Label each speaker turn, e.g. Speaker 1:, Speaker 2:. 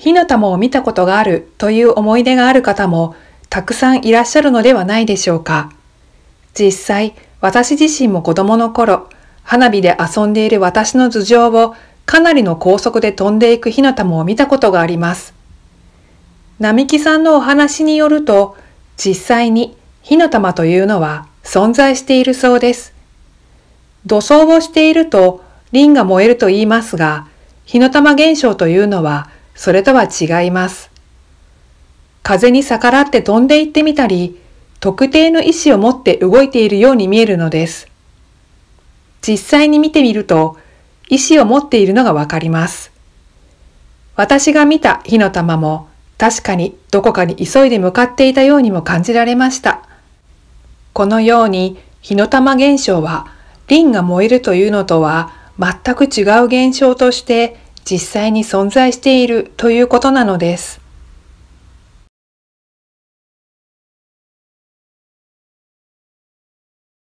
Speaker 1: 火の玉を見たことがあるという思い出がある方もたくさんいらっしゃるのではないでしょうか。実際、私自身も子供の頃、花火で遊んでいる私の頭上をかなりの高速で飛んでいく火の玉を見たことがあります。並木さんのお話によると、実際に火の玉というのは存在しているそうです。土葬をしていると輪が燃えると言いますが、火の玉現象というのはそれとは違います。風に逆らって飛んでいってみたり、特定の意思を持って動いているように見えるのです。実際に見てみると、意思を持っているのがわかります。私が見た火の玉も確かにどこかに急いで向かっていたようにも感じられました。このように火の玉現象は、リンが燃えるというのとは全く違う現象として実際に存在しているということなのです。